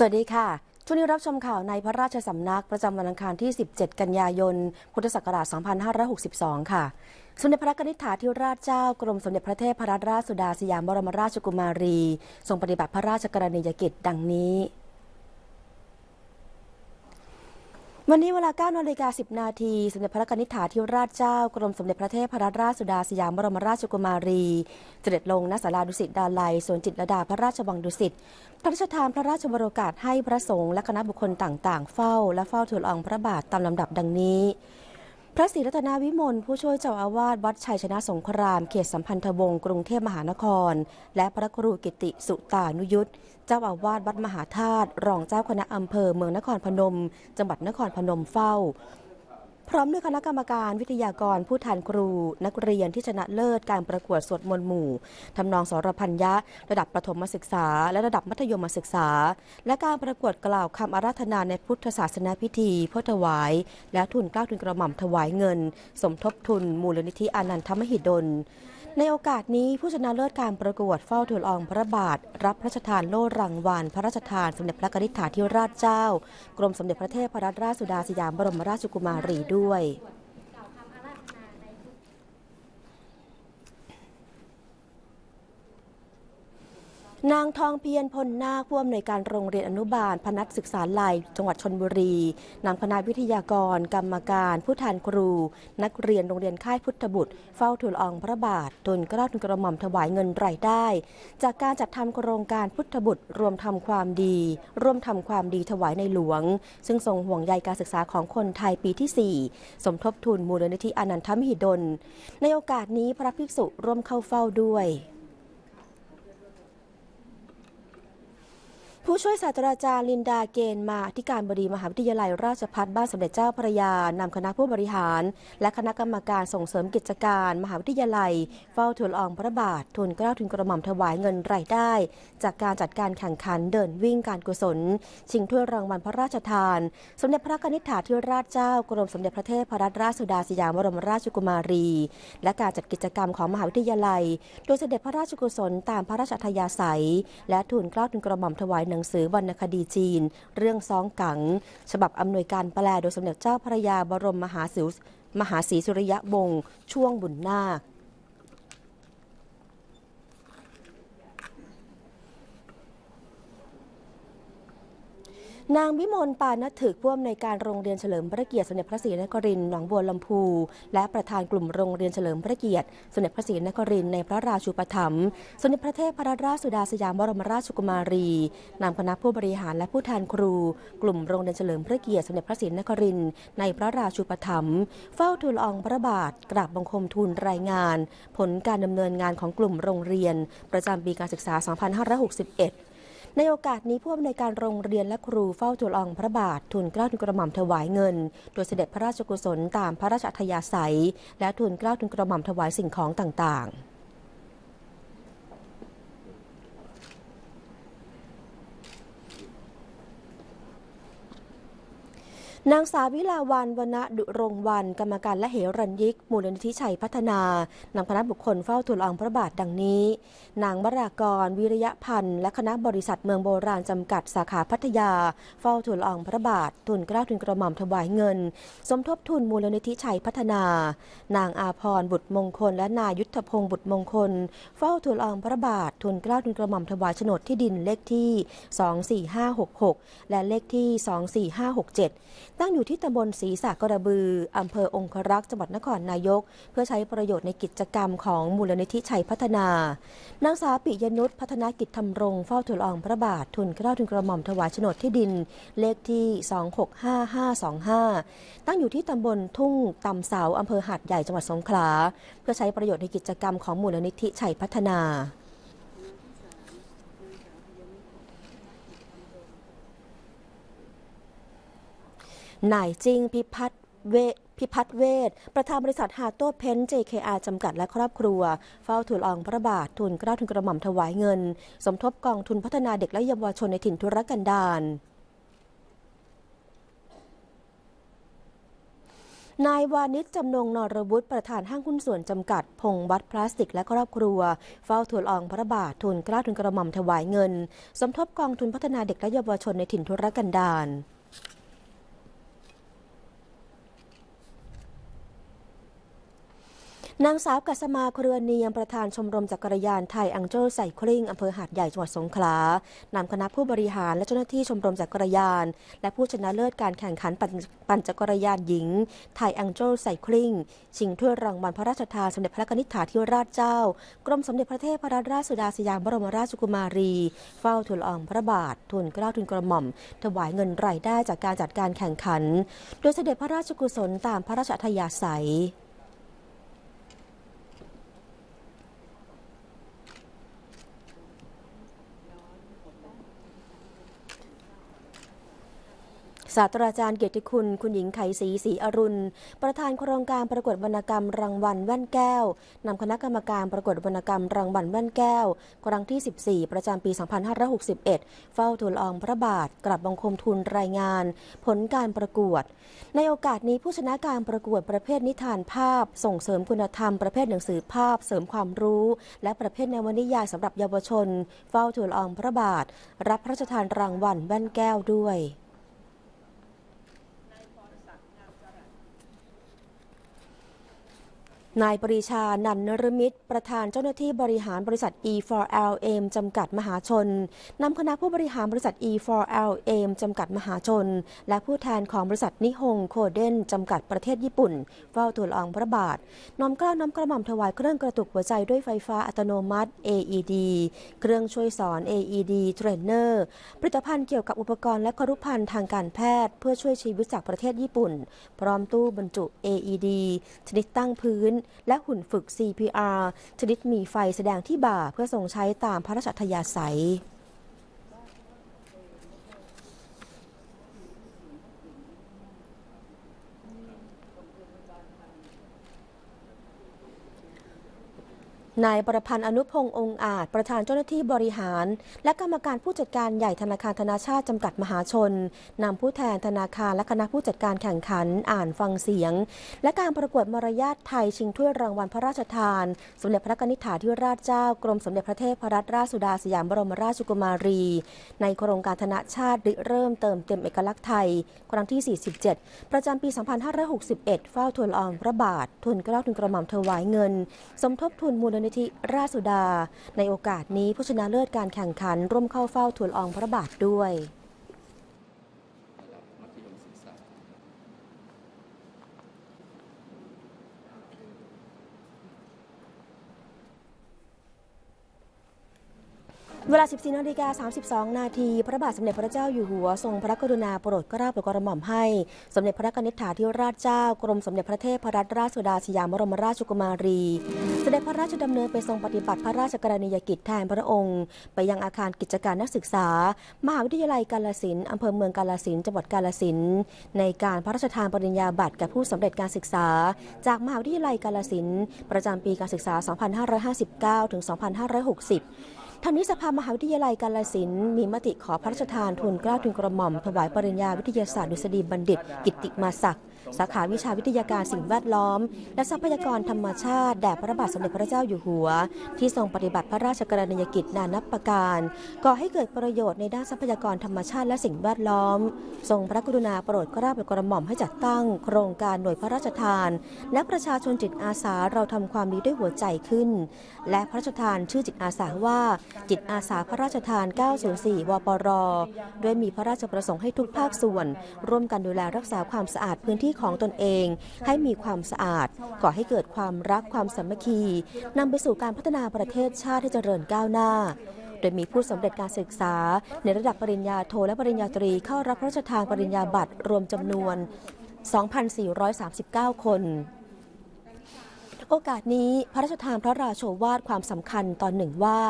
สวัสดีค่ะ ช่วงนี้รับชมข่าวในพระราชสำนักประจำวันอังคารที่ 17 กันยายน พุทธศักราช2562 ค่ะ สมเด็จพระนิธิถาธิราชเจ้ากรมสมเด็จพระเทพรัตนราชสุดาสยามบรมราชกุมารี ทรงปฏิบัติพระราชกรณียกิจดังนี้วันนี้เวลา9นาฬิกา10นาทีสมเด็จพระกนิษฐาธิราชเจ้ากรมสมเด็จพระเทพรัตนราชสุดาสยามบรมราชกุมารี เสด็จลงณศาลาดุสิตดาลัยสวนจิตรดาพระราชวังดุสิตพระราชทาน พระราชบรมกาศให้พระสงฆ์และคณะบุคคลต่างๆ เฝ้าและเฝ้าทูลอองพระบาทตามลำดับดังนี้ พระศรีรัตนวิมลผู้ช่วยเจ้าอาวาสวัดชัยชนะสงครามเขตสัมพันธวงศ์กรุงเทพมหานคร และพระครูกิติสุตานุยุธเจ้า อาวาสวัดมหาธาตุ รองเจ้าคณะอำเภอเมืองนครพนม จังหวัดนครพนมเฝ้า พร้อมด้วยคณะกรรมการวิทยากรผู้ทนครู นักเรียนที่ชนะเลิศการประกวดสวดมนต์หมู่ทำนองสรพัญญะ ระดับประถมศึกษา และระดับมัธยมศึกษา และการประกวดกล่าวคำอาราธนาในพุทธศาสนาพิธีเพื่อถวาย และทุนกล้าทุนกระหม่อมถวายเงิน สมทบทุน มูลนิธิอนันทมหิดลในโอกาสนี้ผู้ชนะเลิศการประกวดเฝ้าือลองพระบาท รับพระราชทานโล่รางวัลพระราชทาน สมเด็จพระกนิษฐาธิราชเจ้า กรมสมเด็จพระเทพรัตนราชสุดาสยามบรมราชกุมารีด้วยนางทองเพียรพลนาคผู้อำนวยการโรงเรียนอนุบาลพนัสศึกษาลัยจังหวัดชนบุรี นางคณะวิทยากร กรรมการ ผู้ทานครู นักเรียนโรงเรียนค่ายพุทธบุตร เฝ้าทูลอองพระบาททนกระบทุนกระหม่อมถวายเงินรายได้ จากการจัดทำโครงการพุทธบุตร รวมทำความดี ร่วมทำความดีถวายในหลวง ซึ่งทรงห่วงใยการศึกษาของคนไทยปีที่4สมทบทุนมูลนิธิอนันทมหิดล ในโอกาสนี้พระภิกษุร่วมเข้าเฝ้าด้วยผู้ช่วยศาสตราจารย์ลินดาเกนมา ที่การบดีมหาวิทยาลัยราชภัฏบ้านสมเด็จเจ้าพระยานำคณะผู้บริหาร และคณะกรรมการส่งเสริมกิจการ มหาวิทยาลัย เฝ้าทูลอองพระบาททูลเกล้าทูลกระหม่อมถวายเงินรายได้ จากการจัดการแข่งขันเดินวิ่งการกุศล ชิงถ้วยรางวัลพระราชทาน สมเด็จพระนิธิถาธิราชเจ้ากรมสมเด็จพระเทพรัตนราชสุดาสยามบรมราชกุมารี และการจัดกิจกรรมของมหาวิทยาลัย โดยเสด็จพระราชกุศลตามพระราชธยาศัย และทูลเกล้าทูลกระหม่อมถวายหนังนังสือวรรณคดีจีน เรื่องซองกัง ฉบับอำนวยการแปลโดยสมเด็จเจ้าพระยาบรมมหาศิวมหาศรีสุริยะวงช่วงบุญนาคนางวิมลปานถึกผู้อำนวยการโรงเรียนเฉลิมพระเกียรติสมเด็จพระศรีนครินทร์หนองบัวลำพู และประธานกลุ่มโรงเรียนเฉลิมพระเกียรติสมเด็จพระศรีนครินทร์ในพระราชูปถัมภ์สมเด็จพระเทพรราชสุดาสยามบรมราชกุมารีนำคณะผู้บริหารและผู้แทนครู กลุ่มโรงเรียนเฉลิมพระเกียรติสมเด็จพระศรีนครินทร์ในพระราชูปถัมภ์เฝ้าทูลอองพระบาทกราบบังคมทูลรายงาน ผลการดำเนินงานของกลุ่มโรงเรียนประจำปีการศึกษา 2561ในโอกาสนี้ผู้อำนวยการโรงเรียนและครูเฝ้าทูลองพระบาท ทุนเกล้าทุนกระหม่อมถวายเงิน โดยเสด็จพระราชกุศลตามพระราชอัธยาศัย และทุนเกล้าทุนกระหม่อมถวายสิ่งของต่างๆนางสาววิลาวันวณดุรงวันกรรมการและเหรัญยิก มูลนิธิชัยพัฒนานำคณะบุคคลเฝ้าทูลองพระบาทดังนี้นางวรากร วิริยพันธ์ และคณะบริษัทเมืองโบราณจำกัดสาขาพัทยา เฝ้าทูลองพระบาททุนกล้าทุนกระหม่อมถวายเงิน สมทบทุนมูลนิธิชัยพัฒนานางอาพรบุตรมงคลและนายยุทธพงศ์บุตรมงคลเฝ้าทูลองพระบาททุนกล้าทุนกระหม่อมถวายโฉนดที่ดินเลขที่ 24566 และเลขที่ 24567ตั้งอยู่ที่ตำบลศรีสะกระบือ อำเภอองครักษ์จังหวัดนครนายก เพื่อใช้ประโยชน์ในกิจกรรมของมูลนิธิชัยพัฒนา นางสาวปิยนุษ์พัฒนากิจธรรมรงเฝ้าถุลองพระบาท ทุนเกล้าทุนกระหม่อมถวายโฉนดที่ดินเลขที่ 265525 ตั้งอยู่ที่ตำบลทุ่งตำเสาอำเภอหาดใหญ่ จังหวัดสงขลา เพื่อใช้ประโยชน์ในกิจกรรมของมูลนิธิชัยพัฒนานายจิงพิพัฒน์เวพิพัฒเวศประธานบริษัทฮาโต้เพนเจเคอาจำกัดและครอบครัว เฝ้าถุลอองพระบาททุนกล้าทุนกระหม่อมถวายเงิน สมทบกองทุนพัฒนาเด็กและเยาวชนในถิ่นทุรกันดารนายวานิชจำนงนรวุฒิประธานห้างหุ้นส่วนจำกัดพงวัดพลาสติกและครอบครัวเฝ้าถุลอองพระบาททุนกล้าทุนกระหม่อมถวายเงินสมทบกองทุนพัฒนาเด็กและเยาวชนในถิ่นทุรกันดารนางสาวกัสมาเครือเนียมประธานชมรมจักรยานไทยอังเจอร์ไซคลิงอำเภอหาดใหญ่จังหวัดสงขลานำคณะผู้บริหารและเจ้าหน้าที่ชมรมจักรยาน และผู้ชนะเลิศการแข่งขันปั่นจักรยานหญิง ไทยอังเจอร์ไซคลิงชิงถ้วยรางวัลพระราชทานสมเด็จพระนิธิถาธิราชเจ้า กรมสมเด็จพระเทพรัตนราชสุดาสยามบรมราชกุมารี เฝ้าทูลอองพระบาททูลเกล้าทูลกระหม่อมถวายเงินรายได้จากการจัดการแข่งขัน โดยเสด็จพระราชกุศลตามพระราชอัธยาศัยศาสตราจารย์เกียรติคุณ คุณหญิงไขศรีศรีอรุณ ประธานโครงการประกวดวรรณกรรมรางวัลแว่นแก้วนำคณะกรรมการประกวดวรรณกรรมรางวัลแว่นแก้ว ครั้งที่14ประจำปี2561เฝ้าทูลอองพระบาทกลับบังคมทุนรายงาน ผลการประกวดในโอกาสนี้ผู้ชนะการประกวดประเภทนิทานภาพ ส่งเสริมคุณธรรมประเภทหนังสือภาพ เสริมความรู้ และประเภทนวนิยายสำหรับเยาวชน เฝ้าทูลอองพระบาท รับพระราชทานรางวัลแว่นแก้วด้วยนายปรีชา นันนรมิตร ประธานเจ้าหน้าที่บริหารบริษัท E4LM จำกัดมหาชน นำคณะผู้บริหารบริษัท E4LM จำกัดมหาชน และผู้แทนของบริษัทนิฮงโคเดนจำกัดประเทศญี่ปุ่น เฝ้าทูลอองพระบาทน้อมกล้าวน้อมกระหม่อมถวายเครื่องกระตุกหัวใจด้วยไฟฟ้าอัตโนมัติ AED เครื่องช่วยสอน AED Trainer ผลิตภัณฑ์เกี่ยวกับอุปกรณ์และครุภัณฑ์ทางการแพทย์เพื่อช่วยชีวิตจากประเทศญี่ปุ่น พร้อมตู้บรรจุ AED ชนิดตั้งพื้นและหุ่นฝึก CPR ชนิดมีไฟแสดงที่บ่าเพื่อทรงใช้ตามพระราชธยาศัยนายประพันธ์ อนุพงศ์องอาจประธานเจ้าหน้าที่บริหาร และกรรมการผู้จัดการใหญ่ธนาคารธนาชาติจำกัดมหาชน นำผู้แทนธนาคาร และคณะผู้จัดการแข่งขันอ่านฟังเสียง และการประกวดมารยาทไทยชิงถ้วยรางวัลพระราชทาน สมเด็จพระนิธิถาที่ราชเจ้ากรมสมเด็จพระเทพรัตนราชสุดาสยามบรมราชกุมารี ในโครงการธนาชาติเริ่มเติมเต็มเอกลักษณ์ไทย ครั้งที่ 47 ประจำปี 2561 เฝ้าทุนออมพระบาททุนกลาทุนกระหม่อมถวายเงิน สมทบทุนมูลนินิธิราชสุดา ในโอกาสนี้ผู้ชนะเลิศการแข่งขันร่วมเข้าเฝ้าทูลอองพระบาทด้วยเวลา14นาฬิกา32 นาที พระบาทสมเด็จพระเจ้าอยู่หัวทรงพระกรุณาโปรดเกล้าโปรดกระหม่อมให้ สมเด็จพระกนิษฐาธิราชเจ้ากรมสมเด็จพระเทพรัตนราชสุดาสยามบรมราชกุมารีสเสด็จพระราชดำเนินไปทรงปฏิบัติพระราชกรณียกิจแทนพระองค์ ไปยังอาคารกิจการนักศึกษามหาวิทยาลัยกาลสินอำเภอเมืองกาลสินจังหวัดกาลสินในการพระราชทานปริญญาบัตรแก่ผู้สำเร็จการศึกษาจากมหาวิทยาลัยกาลสินประจำปีการศึกษา 2559ถึง2560ทางนี้สภามหาวิทยาลัยกาลสินมีมติขอพระราชทานทุนกล้าทุนกระหม่อมถวายปริญญาวิทยาศาสตร์ดุษฎีบัณฑิตกิติมาศักดิ์สาขาวิชาวิทยาการสิ่งแวดล้อม และทรัพยากรธรรมชาติแด่พระบาทสมเด็จพระเจ้าอยู่หัว ที่ทรงปฏิบัติพระราชกรณียกิจนานับประการก่อให้เกิดประโยชน์ในด้านทรัพยากรธรรมชาติและสิ่งแวดล้อมทรงพระกรุณาโปรดกรานกระหม่อมให้จัดตั้ง โครงการหน่วยพระราชทาน และประชาชนจิตอาสาเราทำความดีด้วยหัวใจขึ้น และพระราชทานชื่อจิตอาสาว่าจิตอาสาพระราชทาน 904 วปร ด้วยมีพระราชประสงค์ให้ทุกภาคส่วน ร่วมกันดูแลรักษาความสะอาดพื้นที่ของตนเอง ให้มีความสะอาด ก่อให้เกิดความรักความสามัคคีนำไปสู่การพัฒนาประเทศชาติให้เจริญก้าวหน้า โดยมีผู้สำเร็จการศึกษา ในระดับปริญญาโทและปริญญาตรีเข้ารับพระราชทานปริญญาบัตรรวมจำนวน 2,439 คน โอกาสนี้พระราชทานพระราโชวาทความสำคัญตอนหนึ่งว่า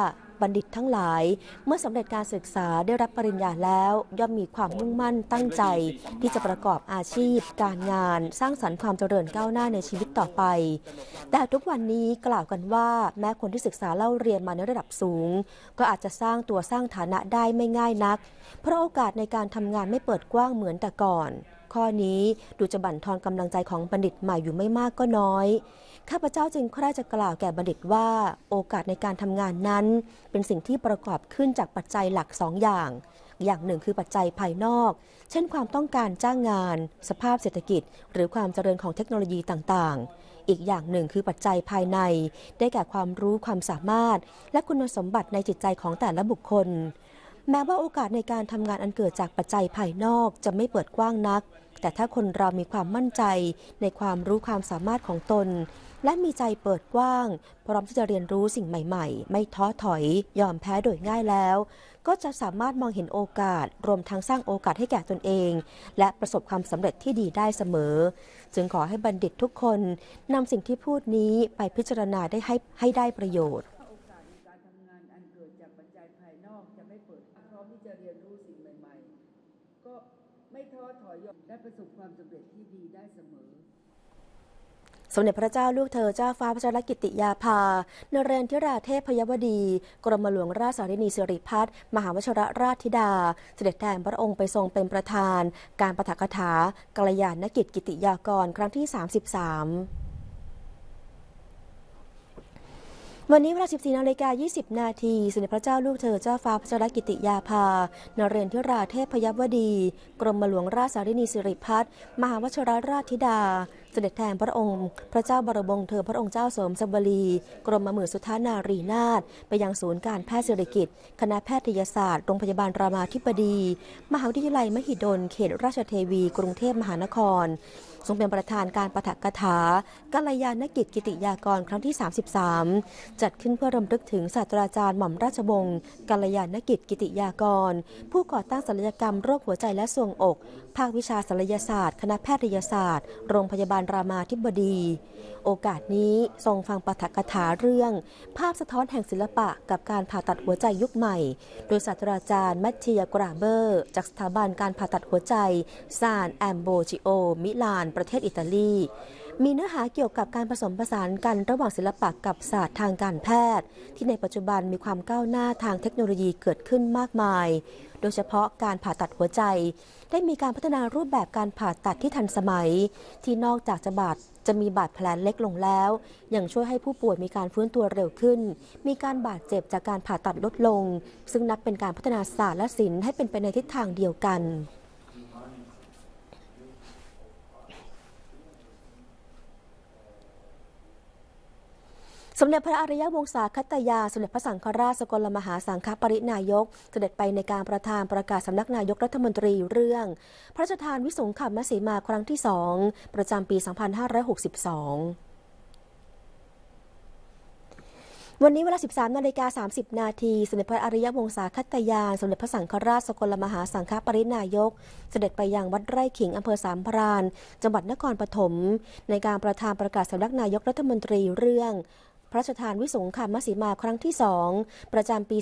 บัณฑิตทั้งหลาย เมื่อสำเร็จการศึกษาได้รับปริญญาแล้ว ย่อมมีความมุ่งมั่นตั้งใจ ที่จะประกอบอาชีพการงานสร้างสรรค์ความเจริญก้าวหน้าในชีวิตต่อไป แต่ทุกวันนี้กล่าวกันว่าแม้คนที่ศึกษาเล่าเรียนมาในระดับสูง ก็อาจจะสร้างตัวสร้างฐานะได้ไม่ง่ายนักเพราะโอกาสในการทำงานไม่เปิดกว้างเหมือนแต่ก่อน ข้อนี้ดูจะบั่นทอนกำลังใจของบัณฑิตใหม่อยู่ไม่มากก็น้อยข้าพเจ้าจึงคร่จะกล่าวแก่บัณฑิตว่า โอกาสในการทำงานนั้น เป็นสิ่งที่ประกอบขึ้นจากปัจจัยหลักสองอย่าง อย่างหนึ่ง คือปัจจัยภายนอก เช่นความต้องการจ้างงาน สภาพเศรษฐกิจ หรือความเจริญของเทคโนโลยีต่างๆ อีกอย่างหนึ่ง คือปัจจัยภายใน ได้แก่ความรู้ความสามารถ และคุณสมบัติในจิตใจของแต่ละบุคคล แม้ว่าโอกาสในการทำงานอันเกิดจากปัจจัยภายนอกจะไม่เปิดกว้างนักแต่ถ้าคนเรามีความมั่นใจในความรู้ความสามารถของตน และมีใจเปิดกว้างพร้อมที่จะเรียนรู้สิ่งใหม่ๆ ไม่ท้อถอย ยอมแพ้โดยง่ายแล้ว ก็จะสามารถมองเห็นโอกาส รวมทั้งสร้างโอกาสให้แก่ตนเอง และประสบความสำเร็จที่ดีได้เสมอ จึงขอให้บัณฑิตทุกคนนำสิ่งที่พูดนี้ไปพิจารณาได้ให้ให้ได้ประโยชน์และประสบความสำเร็จที่ดีได้เสมอสมเด็จพระเจ้าลูกเธอเจ้าฟ้าพระรากิติยาภา นเรนทิราเทพพยวดี กรมหลวงราชสารินีสิริพัฒน์มหาวชรราชธิดา เสด็จแทนพระองค์ไปทรงเป็นประธาน การประถกถากัลยาณกิจกิติยากร ครั้งที่ 33วันนี้เวลา 14นาฬิกา 20 นาทีสมเด็จพระเจ้าลูกเธอเจ้าฟ้าพระชรกิติยาภา นเรนทิราเทพพยวดี กรมหลวงราชสารินีสิริพัฒน์มหาวชรราชธิดาเสด็จแทนพระองค์พระเจ้าบรมวงศ์เธอพระองค์เจ้าสมสวลีกรมมือสุธานารีนาถไปยังศูนย์การแพทย์เศรษฐกิจ คณะแพทยศาสตร์โรงพยาบาลรามาธิบดี มหาวิทยาลัยมหิดล เขตราชเทวีกรุงเทพมหานครทรงเป็นประธานการประถักถากัลยาณกิจกิติยากรครั้งที่ 33 จัดขึ้นเพื่อรำลึกถึงศาสตราจารย์หม่อมราชวงศ์กัลยาณกิจกิติยากร ผู้ก่อตั้งศัลยกรรมโรคหัวใจและทรวงอก ภาควิชาศัลยศาสตร์ คณะแพทยศาสตร์ โรงพยาบาลรามาธิบดี โอกาสนี้ทรงฟังปาฐกถาเรื่อง ภาพสะท้อนแห่งศิลปะกับการผ่าตัดหัวใจยุคใหม่ โดยศาสตราจารย์มัชิียกราเบอร์ จากสถาบันการผ่าตัดหัวใจซานแอมโบจิโอมิลาน ประเทศอิตาลีมีเนื้อหาเกี่ยวกับการผสมผสานกันระหว่างศิลปะกับศาสตร์ทางการแพทย์ ที่ในปัจจุบันมีความก้าวหน้าทางเทคโนโลยีเกิดขึ้นมากมาย โดยเฉพาะการผ่าตัดหัวใจ ได้มีการพัฒนารูปแบบการผ่าตัดที่ทันสมัย ที่นอกจากจะบาดจะมีบาดแผลเล็กลงแล้ว ยังช่วยให้ผู้ป่วยมีการฟื้นตัวเร็วขึ้น มีการบาดเจ็บจากการผ่าตัดลดลง ซึ่งนับเป็นการพัฒนาศาสตร์และศิลป์ให้เป็นไปในทิศทางเดียวกันสมเด็จพระอริยวงศาคตยา สมเด็จพระสังฆราชสกลมหาสังฆปรินายก เสด็จไปในการประธานประกาศสำนักนายกรัฐมนตรีเรื่อง พระราชทานวิสงขามสีมาครั้งที่สองประจำปี2562วันนี้เวลา13นาฬิกา30นาทีสมเด็จพระอริยวงศาคตยานสมเด็จพระสังฆราชสกลมหาสังฆปรินายกเสด็จไปยังวัดไร่ขิงอำเภอสามพรานจังหวัดนครปฐมในการประธานประกาศสำนักนายกรัฐมนตรีเรื่องพระราชทานวิสงคามสีมาครั้งที่สองประจำปี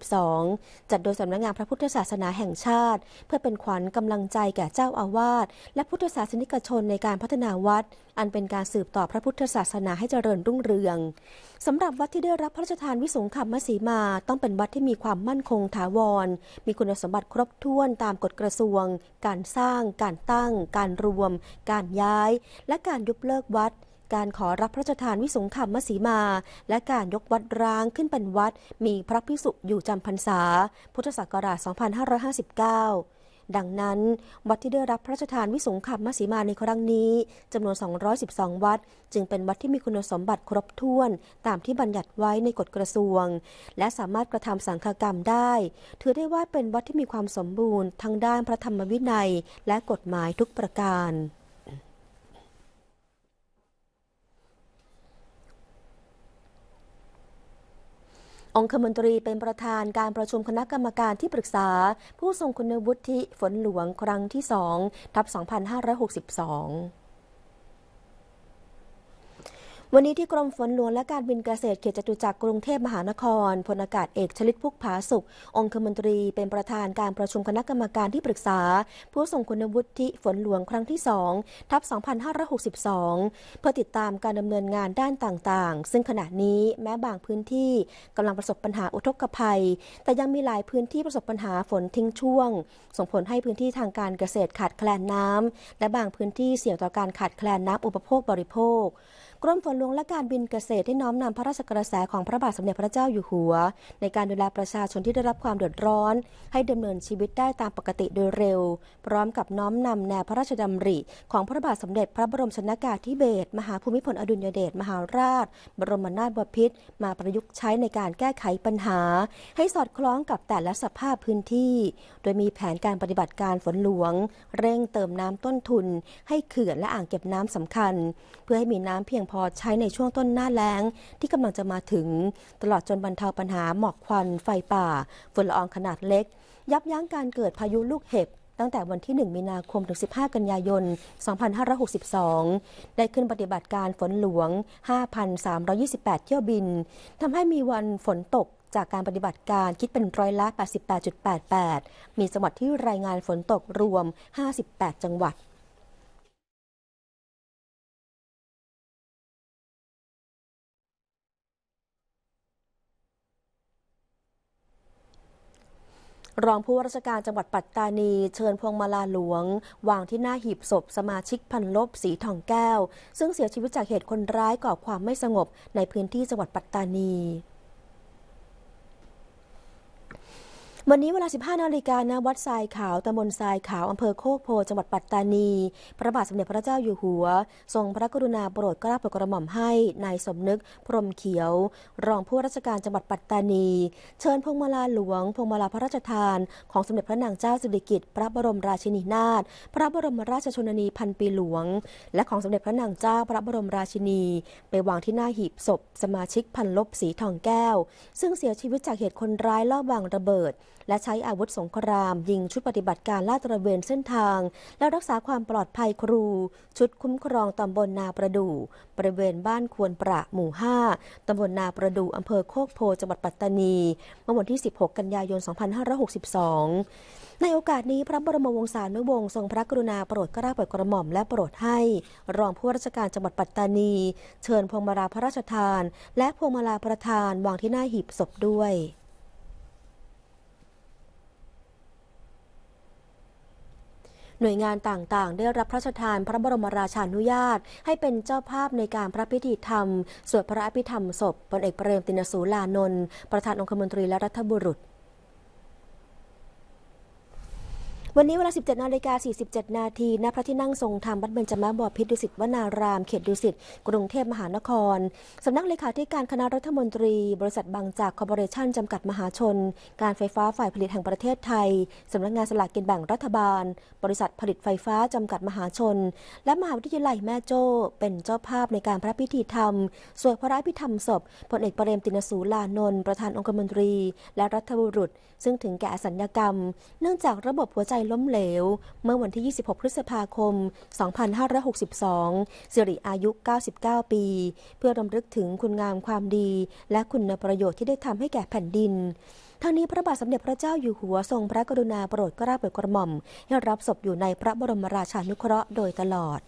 2562 จัดโดยสำนักงงานพระพุทธศาสนาแห่งชาติ เพื่อเป็นขวัญกำลังใจแก่เจ้าอาวาสและพุทธศาสนิกชนในการพัฒนาวัด อันเป็นการสืบต่อพระพุทธศาสนาให้เจริญรุ่งเรือง สำหรับวัดที่ได้รับพระราชทานวิสงคามสีมาต้องเป็นวัดที่มีความมั่นคงถาวร มีคุณสมบัติครบถ้วนตามกฎกระทรวง การสร้าง การตั้ง การรวม การย้าย และการยุบเลิกวัดการขอรับพระราชทานวิสุงคำมสีมาและการยกวัดร้างขึ้นเป็นวัด มีพระภิกษุอยู่จำพรรษา พุทธศักราช 2559 ดังนั้น วัดที่ได้รับพระราชทานวิสงขามสีมาในครั้งนี้จำนวน 212 วัด จึงเป็นวัดที่มีคุณสมบัติครบถ้วนตามที่บัญญัติไว้ในกฎกระทรวง และสามารถกระทำสังฆกรรมได้ ถือได้ว่าเป็นวัดที่มีความสมบูรณ์ทั้งด้านพระธรรมวินัยและกฎหมายทุกประการองคมนตรีเป็นประธานการประชุมคณะกรรมการที่ปรึกษาผู้ทรงคุณวุฒิฝนหลวงครั้งที่สองทับ 2562วันนี้ที่กรมฝนหลวงและการบินเกษตรเขตจตุจักรกรุงเทพมหานครพลอากาศเอกชลิตพุกผาสุข องคมนตรี เป็นประธานการประชุมคณะกรรมการที่ปรึกษา ผู้ทรงคุณวุฒิฝนหลวงครั้งที่2ทับ2562 เพื่อติดตามการดำเนินงานด้านต่างๆ ซึ่งขณะนี้แม้บางพื้นที่กำลังประสบปัญหาอุทกภัย แต่ยังมีหลายพื้นที่ประสบปัญหาฝนทิ้งช่วง ส่งผลให้พื้นที่ทางการเกษตรขาดแคลนน้ำและบางพื้นที่เสี่ยงต่อการขาดแคลนน้ำอุปโภคบริโภคกรมฝนหลวงและการบินเกษตรได้น้อมนำพระราชกระแสของพระบาทสมเด็จพระเจ้าอยู่หัว ในการดูแลประชาชนที่ได้รับความเดือดร้อน ให้ดำเนินชีวิตได้ตามปกติโดยเร็ว พร้อมกับน้อมนำแนวพระราชดำริ ของพระบาทสมเด็จพระบรมชนากาธิเบศรมหาภูมิพลอดุลยเดชมหาราช บรมนาถบพิตรมาประยุกต์ใช้ในการแก้ไขปัญหา ให้สอดคล้องกับแต่ละสภาพพื้นที่ โดยมีแผนการปฏิบัติการฝนหลวง เร่งเติมน้ำต้นทุน ให้เขื่อนและอ่างเก็บน้ำสำคัญ เพื่อให้มีน้ำเพียงพพอใช้ในช่วงต้นหน้าแล้งที่กำลังจะมาถึงตลอดจนบรรเทาปัญหา หมอกควันไฟป่าฝุ่นละอองขนาดเล็ก ยับยั้งการเกิดพายุลูกเห็บ ตั้งแต่วันที่ 1 มีนาคมถึง 15 กันยายน 2562 ได้ขึ้นปฏิบัติการฝนหลวง 5,328 เที่ยวบินทำให้มีวันฝนตกจากการปฏิบัติการคิดเป็น ร้อยละ 88.88 มีจังหวัดที่รายงานฝนตกรวม 58 จังหวัดรองผู้ว่าราชการจังหวัดปัตตานีเชิญพวงมาลาหลวง วางที่หน้าหีบศพสมาชิกพันลบสีทองแก้ว ซึ่งเสียชีวิตจากเหตุคนร้ายก่อความไม่สงบในพื้นที่จังหวัดปัตตานีวันนี้เวลา 15นาฬิกาณวัดทรายขาวตำบลทรายขาว อำเภอโคกโพจังหวัดปัตตานีพระบาทสมเด็จพระเจ้าอยู่หัว ทรงพระกรุณาโปรดกล้าโปรดกระหม่อมให้นายสมนึกพรมเขียว รองผู้ราชการจังหวัดปัตตานี เชิญพงมาลาหลวง พงมาลาพระราชทาน ของสมเด็จพระนางเจ้าสิริกิติ์พระบรมราชินีนาถพระบรมราชชนนีพันปีหลวง และของสมเด็จพระนางเจ้า พระบรมราชินี ไปวางที่หน้าหีบศพ สมาชิกพันลบสีทองแก้ว ซึ่งเสียชีวิตจากเหตุคนร้ายลอบวางระเบิดและใช้อาวุธสงครามยิงชุดปฏิบัติการลาดตระเวนเส้นทาง และรักษาความปลอดภัยครู ชุดคุ้มครองตำบลนาประดู่บริเวณบ้านควรประหมู่5ตำบลนาประดู่อำเภอโคกโพจังหวัดปัตตานีเมื่อวันที่ 16 กันยายน 2562 ในโอกาสนี้พระบรมวงศานุวงศ์ทรงพระกรุณาโปรดเกล้าโปรดกระหม่อมและโปรดให้ รองผู้ราชการจังหวัดปัตตานี เชิญพวงมาลาพระราชทาน และพวงมาลาประธานวางที่หน้าหีบศพด้วยหน่วยงานต่างๆ ได้รับพระราชทานพระบรมราชานุญาต ให้เป็นเจ้าภาพในการพระพิธีธรรมสวดพระอภิธรรมศพพลเอกเปรมตินสูลานนท์ประธานองคมนตรีและรัฐบุรุษวันนี้เวลา 17 นาฬิกา47นาทีณพระที่ นั่ง ทรงธรรมบัดเบญจมาบพิตดุสิตวนาราม เขตดุสิต กรุงเทพมหานคร สำนักเลขาธิการคณะรัฐมนตรี บริษัทบางจากคอร์ปอเรชั่นจำกัดมหาชน การไฟฟ้าฝ่ายผลิต แห่งประเทศไทย สำนักงานสลากกินแบ่งรัฐบาล บริษัทผลิตไฟฟ้าจำกัดมหาชน และมหาวิทยาลัยแม่โจ้ เป็นเจ้าภาพในการพระพิธีธรรม สวดพระราพิธรรมศพพลเอกประเรมตินสูลานนท์ประธานองคมนตรี และรัฐบุรุษ ซึ่งถึงแก่สัญญกรรม เนื่องจากระบบหัวใจล้มเหลวเมื่อวันที่ 26พฤษภาคม 2562สิริอายุ 99 ปี เพื่อรำลึกถึงคุณงามความดีและคุณประโยชน์ที่ได้ทำให้แก่แผ่นดินทางนี้พระบาทสมเด็จพระเจ้าอยู่หัวทรงพระกรุณาโปรดเกล้าโปรดกระหม่อม ให้รับศพอยู่ในพระบรมราชานุเคราะห์โดยตลอด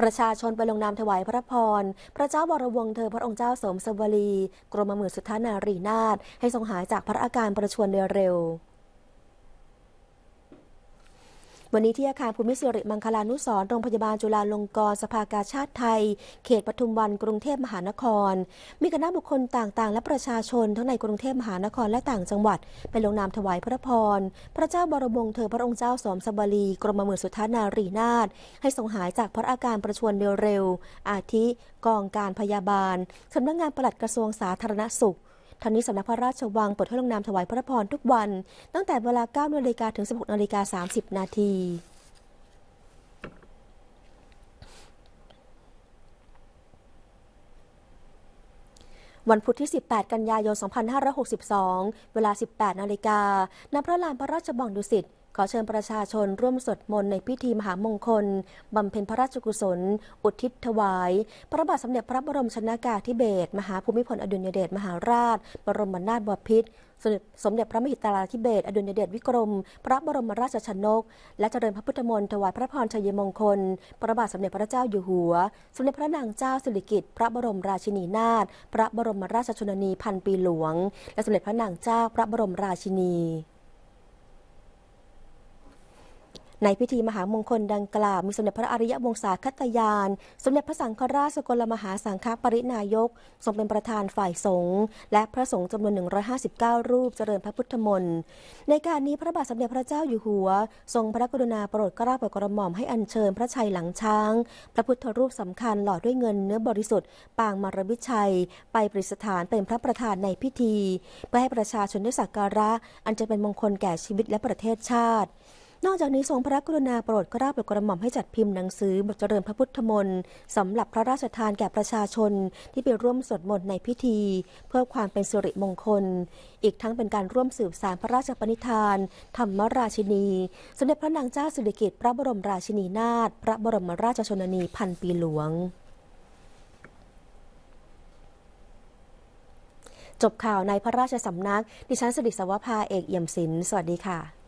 ประชาชนไปลงนามถวายพระพร พระเจ้าบรวงเธอพระองค์เจ้าสมสวรีกรมหมื่นสุทธานารีนาถให้ทรงหายจากพระอาการประชวรเร็ววันนี้ที่อาคารภูมิสิริ มังคลานุสรโรงพยาบาลจุฬาลงกรณ์สภากาชาติไทย เขตปทุมวันกรุงเทพมหานคร มีคณะบุคคลต่างๆ และประชาชนทั้งในกรุงเทพมหานครและต่างจังหวัดไปลงนามถวายพระพรพระเจ้าบรมวงศ์เธอพระองค์เจ้าสมสบรีกรมหมื่นสุทธานารีนาศให้ทรงหายจากพระอาการประชวนเร็วๆอาทิกองการพยาบาลสำนักงงานปลัดกระทรวงสาธารณสุขทางนี้สำนักพระราชวังเปิดให้ลงนามถวายพระพรทุกวัน ตั้งแต่เวลา9นาฬิกาถึง 16นาฬิกา30 นาที วันพุธที่ 18 กันยายน 2562 เวลา 18นาฬิกาณพระลานพระราชบังดุสิตขอเชิญประชาชน ร่วมสวดมนต์ในพิธีมหามงคล บำเพ็ญพระราชกุศล อุทิศถวายพระบาทสมเด็จพระบรมชนากาธิเบศมหาภูมิพล อดุลยเดชมหาราช บรมนาถบพิตรสมเด็จพระมหิตาลาธิเบศอดุลยเดชวิกรม พระบรมราชชนก และเจริญพระพุทธมนต์ถวายพระพรชัยมงคลพระบาทสมเด็จพระเจ้าอยู่หัว สมเด็จพระนางเจ้าสิริกิติ์พระบรมราชินีนาถพระบรมราชชนนีพันปีหลวง และสมเด็จพระนางเจ้าพระบรมราชินีในพิธีมหามงคลดังกล่าว มีสมเด็จพระอริยวงศาคตยาน สมเด็จพระสังฆราชสกลมหาสังฆปรินายกทรงเป็นประธานฝ่ายสงฆ์และพระสงฆ์จำนวน159 รูปเจริญพระพุทธมนต์ในการนี้พระบาทสมเด็จพระเจ้าอยู่หัว ทรงพระกรุณาโปรดเกล้าโปรดกระหม่อมให้อัญเชิญพระชัยหลังช้าง พระพุทธรูปสำคัญหล่อด้วยเงินเนื้อบริสุทธิ์ปางมารวิชัยไปประดิษฐานเป็นพระประธานในพิธีเพื่อให้ประชาชนได้สักการะ อันจะเป็นมงคลแก่ชีวิตและประเทศชาตินอกจากนี้ทรงพระกรุณาโปรดกราบโปรดกระหม่อมให้จัดพิมพ์หนังสือบทเจริญพระพุทธมนต์สำหรับพระราชทานแก่ประชาชน ที่ไปร่วมสวดมนต์ในพิธี เพื่อความเป็นสิริมงคล อีกทั้งเป็นการร่วมสืบสารพระราชปณิธาน ธรรมราชินี สมเด็จพระนางเจ้าสิริกิติ์พระบรมราชินีนาถพระบรมราชชนนีพันปีหลวง จบข่าวในพระราชสำนักดิฉันสิริสวภาเอกเอี่ยมศิลป์สวัสดีค่ะ